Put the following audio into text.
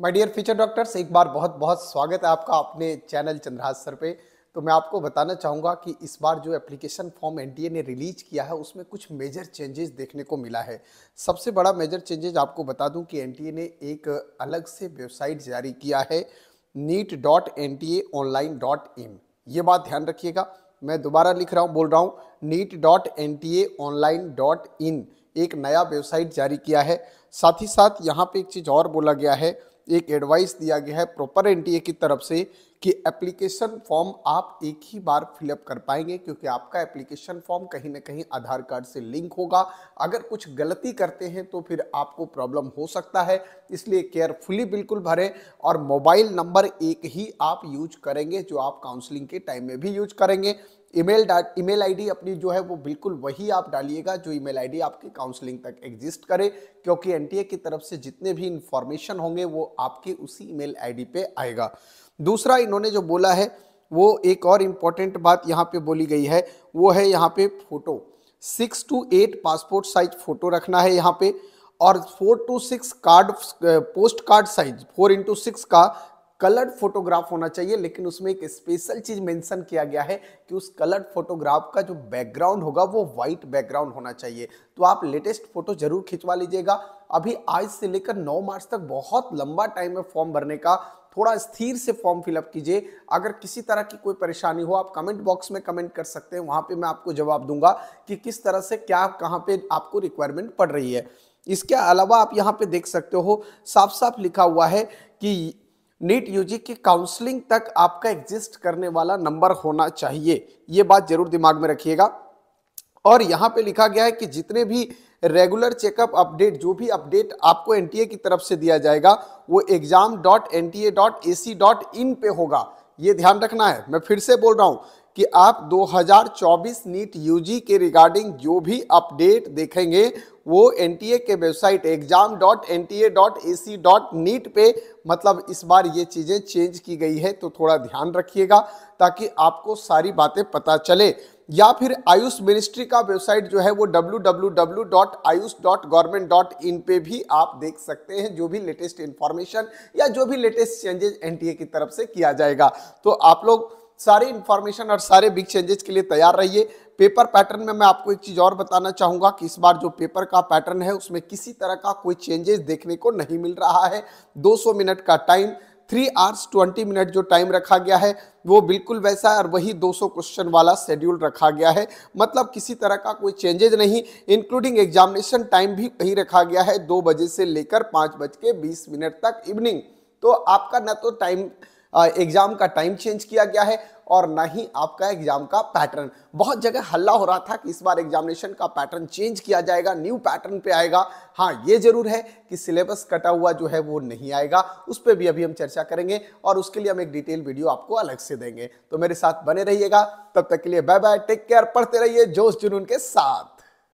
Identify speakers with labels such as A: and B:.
A: my dear future doctors एक बार बहुत बहुत स्वागत है आपका अपने चैनल चंद्रहास सर पे तो मैं आपको बताना चाहूँगा कि इस बार जो एप्लीकेशन फॉर्म एन ने रिलीज किया है उसमें कुछ मेजर चेंजेस देखने को मिला है सबसे बड़ा मेजर चेंजेस आपको बता दूं कि एन ने एक अलग से वेबसाइट जारी किया है NEET dot N T A online dot in ये बात ध्यान रखिएगा मैं दोबारा लिख रहा हूँ बोल रहा हूँ NEET dot N T A online dot in एक नया वेबसाइट जारी किया है साथ ही साथ यहाँ पे एक चीज़ और बोला गया है एक एडवाइस दिया गया है प्रॉपर एन की तरफ से कि एप्लीकेशन फॉर्म आप एक ही बार फिलअप कर पाएंगे क्योंकि आपका एप्लीकेशन फॉर्म कहीं ना कहीं आधार कार्ड से लिंक होगा अगर कुछ गलती करते हैं तो फिर आपको प्रॉब्लम हो सकता है इसलिए केयरफुली बिल्कुल भरें और मोबाइल नंबर एक ही आप यूज करेंगे जो आप काउंसलिंग के टाइम में भी यूज करेंगे ईमेल ईमेल आईडी अपनी जो है वो बिल्कुल वही आप डालिएगा जो ईमेल आईडी आपके काउंसलिंग तक एग्जिस्ट करे क्योंकि एनटीए की तरफ से जितने भी इंफॉर्मेशन होंगे वो आपके उसी ईमेल आईडी पे आएगा दूसरा इन्होंने जो बोला है वो एक और इम्पॉर्टेंट बात यहाँ पे बोली गई है वो है यहाँ पे photo six two eight passport size photo रखना है यहाँ पे और four two six card post card size four into six का कलर्ड फोटोग्राफ होना चाहिए लेकिन उसमें एक स्पेशल चीज मेंशन किया गया है कि उस कलर्ड फोटोग्राफ का जो बैकग्राउंड होगा वो वाइट बैकग्राउंड होना चाहिए तो आप लेटेस्ट फोटो जरूर खिंचवा लीजिएगा अभी आज से लेकर 9 मार्च तक बहुत लंबा टाइम है फॉर्म भरने का थोड़ा स्थिर से फॉर्म फिलअप कीजिए अगर किसी तरह की कोई परेशानी हो आप कमेंट बॉक्स में कमेंट कर सकते हैं वहाँ पर मैं आपको जवाब दूंगा कि किस तरह से क्या कहाँ पे आपको रिक्वायरमेंट पड़ रही है इसके अलावा आप यहाँ पे देख सकते हो साफ साफ लिखा हुआ है कि नीट यूजी की काउंसलिंग तक आपका एग्जिस्ट करने वाला नंबर होना चाहिए ये बात जरूर दिमाग में रखिएगा और यहाँ पे लिखा गया है कि जितने भी रेगुलर चेकअप अपडेट जो भी अपडेट आपको एनटीए की तरफ से दिया जाएगा वो exam dot N T A dot A C dot in पे होगा ये ध्यान रखना है मैं फिर से बोल रहा हूँ कि आप 2024 नीट यूजी के रिगार्डिंग जो भी अपडेट देखेंगे वो एनटीए के website exam dot N T A dot A C dot NEET पे मतलब इस बार ये चीज़ें चेंज की गई है तो थोड़ा ध्यान रखिएगा ताकि आपको सारी बातें पता चले या फिर आयुष मिनिस्ट्री का वेबसाइट जो है वो www.ayush.government.in पे भी आप देख सकते हैं जो भी लेटेस्ट इन्फॉर्मेशन या जो भी लेटेस्ट चेंजेस एनटीए की तरफ से किया जाएगा तो आप लोग सारी इन्फॉर्मेशन और सारे बिग चेंजेस के लिए तैयार रहिए पेपर पैटर्न में मैं आपको एक चीज़ और बताना चाहूँगा कि इस बार जो पेपर का पैटर्न है उसमें किसी तरह का कोई चेंजेस देखने को नहीं मिल रहा है 200 मिनट का time three hours twenty minute जो टाइम रखा गया है वो बिल्कुल वैसा है और वही 200 क्वेश्चन वाला शेड्यूल रखा गया है मतलब किसी तरह का कोई चेंजेज नहीं इंक्लूडिंग एग्जामिनेशन टाइम भी वही रखा गया है दो बजे से लेकर पाँच बज के बीस मिनट तक इवनिंग तो आपका ना तो टाइम एग्ज़ाम का टाइम चेंज किया गया है और ना ही आपका एग्जाम का पैटर्न बहुत जगह हल्ला हो रहा था कि इस बार एग्जामिनेशन का पैटर्न चेंज किया जाएगा न्यू पैटर्न पे आएगा हाँ ये जरूर है कि सिलेबस कटा हुआ जो है वो नहीं आएगा उस पर भी अभी हम चर्चा करेंगे और उसके लिए हम एक डिटेल वीडियो आपको अलग से देंगे तो मेरे साथ बने रहिएगा तब तक के लिए बाय बाय टेक केयर पढ़ते रहिए जोश जुनून के साथ